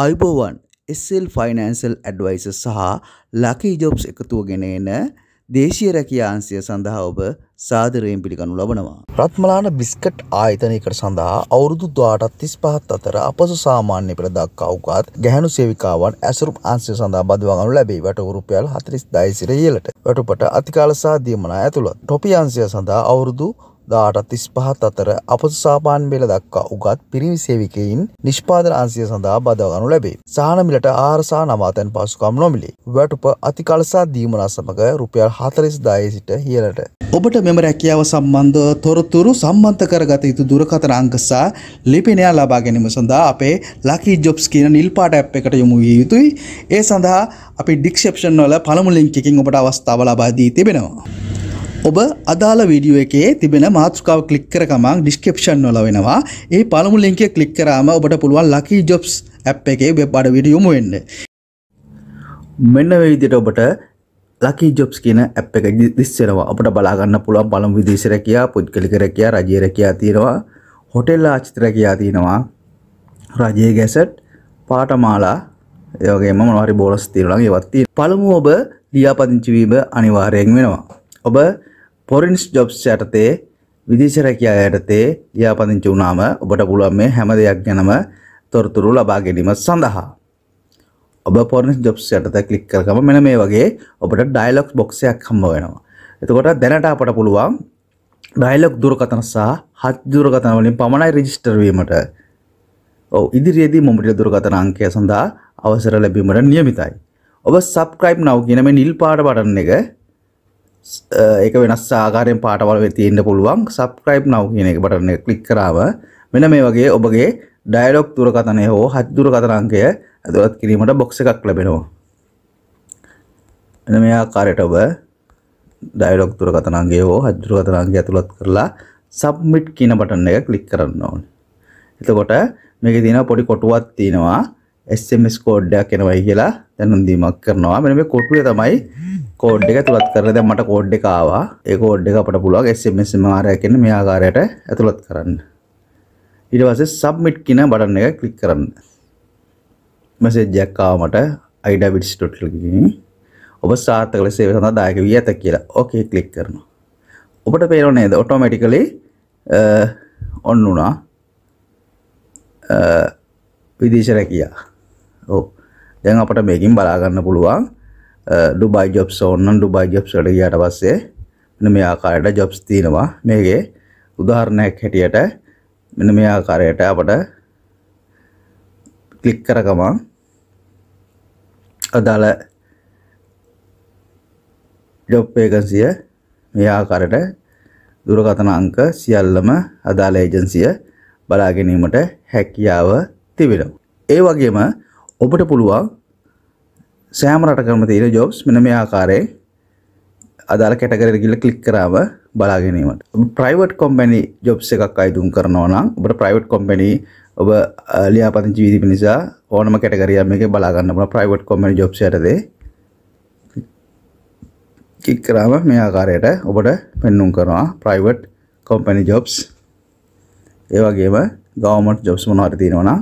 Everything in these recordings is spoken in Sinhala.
අයිබෝවන් එස්සල් ෆයිනන්සල් ඇඩවයිස සහ ලකී ජොබ්ස් එකතුව ගෙන එන දේශීය රැකියාන්සිය සඳහා ඔබ සාදරයෙන් පිළිගනු ලබනවා. රත්මලාන බිස්කට් ආයතනයකට සඳහා අවුරුදු දවාටත් තිස් පහත් අතර අපසු සාමාන්‍ය පෙළ දක්කා උකාත් ගැහැනු සේවිකාවන් ඇසුරුම් අන්සය සඳහා බදවගනු ලැබේ වැට වරුපයල් හතරිස් දයිසිර ඉහලට වැටුපට අතිකාලසා දියමනා ඇතුළ. ටොපි අන්සය සඳහා අවුරුදු දාටත් තිස්පහත් අතර අපසු සාපාන් බෙල දක්වා උගත් පිරිවිසේවිකයින් නිෂ්පාදන අන්සිය සඳහා බදවගනු ලැබේ. සානමිලට ආරසා නවාතැන් පසුකම් නොමිලේ. වැටුප අතිකලසා දීමනා සමඟ රුපියල් හතරිස් දායේ සිට හියලට. ඔබට මෙම රැකියාව සම්බන්ධ තොරතුරු සම්බන්ධ කරගත යුතු දුරකතන අංකසා ලිපිනයා ලබා ගැනීම සඳහා අපේ ලකී ජොබ්ස් කියන නිල්පාට ඇප් එකට යොමු විය යුතුයි. ඒ සඳහා අපි ඩික්ෂප්ෂන් වල පළමු ලින්ක් එකකින් ඔබට අවස්ථාව ලබා දී තිබෙනවා. ඔබ අදාළ වීඩියෝ එකේ තිබෙන මාතෘකාව ක්ලික් කර ගමන් ඩිස්ක්‍රිප්ෂන් වල වෙනවා. ඒ පළමු ලින්ක් එක ක්ලික් කරාම ඔබට පුළුවන් Lucky Jobs app එකේ වෙබ් අඩවියට යොමු වෙන්න. මෙන්න මේ විදිහට ඔබට ලකි ජොබ්ස් කියන ඇප් එක දිස්සෙනවා අපට බලාගන්න පුළුවන් පළමු විදේශ රැකියා පුද්ගලික රැකියා රජයේ රැකියා තියෙනවා හොටෙල් ආචිත රැකියා තියෙනවා රජයේ ගැසට් පාඨමාලා ඒ වගේම මොනවා හරි බෝනස් තියෙනවා නම් ඒවත් තියෙනවා පළමුව ඔබ ලියාපදිංචි වීම අනිවාර්යෙන් වෙනවා ඔබ ෆොරින්ස් ජොබ්ස් යටතේ විදේශ රැකියාව යටතේ ලියාපදිංචි වුණාම ඔබට පුළුවන් මේ හැම දෙයක් ගැනම තොරතුරු ලබා ගැනීම සඳහා ඔබ ෆොරින්ස් ජොබ්ස් යටතේ ක්ලික් කර ගම මෙන්න මේ වගේ ඔබට ඩයලොග් බොක්ස් එකක් හම්බ වෙනවා. එතකොට දැනට අපට පුළුවන් ඩයිලොග් දුරකථන සහ හත් දුරකථන වලින් පමණයි රෙජිස්ටර් වීමට. ඔව් ඉදිරියේදී මොබිටල් දුරකථන අංකය සඳහා අවසර ලැබීමට නියමිතයි. ඔබ subscribe now කියන මේ නිල් පාට බටන් එක එක වෙනස් ආකාරයෙන් පාටවල වෙතියෙන්ට පුළුවන් සබස්ක්‍රයිබ් නව කියන එක බටන කලික් කරාව මෙන මේ වගේ ඔබගේ ඩයිලොක් දුරකතනය හෝ හත් දුරකතරංකය ඇතුළත් කිරීමට බොක්ස එකක් ලැබෙනවා එන මේ ආකාරයට ඔබ ඩයිලොක් දුරකතනන්ගේ හෝ හදුරකතරංගේ ඇතුළත් කරලා සබ්මිට් කියන බටන එක කලික් කරන්න ඕන එතකොට මේක තියෙන පොඩි කොටුවත් තියෙනවා SMS කෝඩ්ඩයක් එනවයි කියලා දැනුම් දීමක් කරනවා මෙන්න මේ කොටුවේ තමයි කෝඩ් එක ඇතුළත් කරලා දැන් මට කෝඩ් එක ආවා. ඒ කෝඩ් එක අපට පුළුවන් SMS මාරයකින් මේ ආකාරයට ඇතුළත් කරන්න. ඊට පස්සේ submit කියන බටන් එක ක්ලික් කරන්න. මැසේජ් එකක් ආවා මට iDavids.lg ඔබ සාර්ථක ලෙස සේවය සඳහා දායක වී ඇත කියලා. ඕකේ ක්ලික් කරනවා. ඔබට පේනව නේද? ඔටෝමැටිකලි ඔන් වුණා. විදේශ රැකියා. ඔව්. දැන් අපට මේකින් බලා ගන්න පුළුවන් ඩුබයි ජොබ්ස් ඕන්නන් ඩුබයි ජොබ්ස් වලට ගියාට පස්සේ මෙන්න මේ ආකාරයට ජොබ්ස් තියෙනවා මේකේ උදාහරණයක් හැටියට මෙන්න මේ ආකාරයට අපට ක්ලික් කර ගමන් අදාළ ජොබ් වේකන්සිය මේ ආකාරයට දුරකථන අංක සියල්ලම අදාළ ඒජන්සිය බලා ගැනීමට හැකියාව තිබෙනවා. ඒ වගේම ඔබට පුළුවන් සෑම රටකම තියෙන ජොබ්ස් මෙන්න මේ ආකාරයේ අදාළ කැටගරියට ගිහිල්ලා ක්ලික් කරාම බලා ගැනීමට. ප්‍රයිවට් කම්පැනි ජොබ්ස් එකක් අයදුම් කරනවා නම් ඔබට ප්‍රයිවට් කම්පැනි ඔබ ලියාපදිංචි වීදීම නිසා ඕනම කැටගරියක් මේකේ බලා ගන්න පුළුවන් ප්‍රයිවට් කම්පැනි ජොබ්ස් යටතේ. ක්ලික් කරාම මේ ආකාරයට ඔබට පෙන්වුම් කරනවා ප්‍රයිවට් කම්පැනි ජොබ්ස්. ඒ වගේම ගවර්න්මන්ට් ජොබ්ස් මොනවාරි තියෙනවා නම්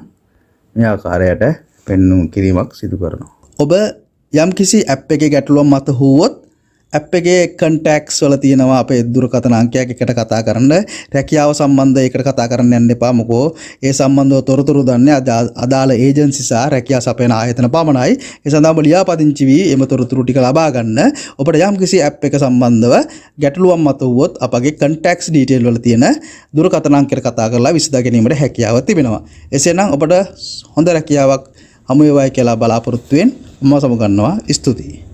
මේ ආකාරයට පෙන්වුම් කිරීමක් සිදු කරනවා. ඔබ යම් කිසි ඇප් එක ගැටලුවම් මත හුවොත් ඇප් එකේ කන්ටැක්ස් වල තියෙනවා අපේ දුරකථන අංකයක් එකට කතා කරන්න රැකියාව සම්බන්ධ ඒකට කතා කරන්න යන්න එපා මොකෝ ඒ සම්බන්ධව තොරතුරු දන්නේ අදාළ ඒජන්සි සහ රැකියා සපයන ආයතන පමණයි ඒ සඳහාම ලියාපදිංචි වී එම තොරතුරු ටික ලබා ගන්න ඔබට යම්කිසි ඇප් එක සම්බන්ධව ගැටලුවක් මත වුවොත් අපගේ කන්ටැක්ස් ඩීටේල් වල තියෙන දුරකථන අංකයට කතා කරලා විසඳා ගැනීමට හැකියාව තිබෙනවා එසේනම් ඔබට හොඳ රැකියාවක් හමුවේවායි කියලා බලාපොරොත්තුවෙන් මම සමුගන්නවා ස්තුතියි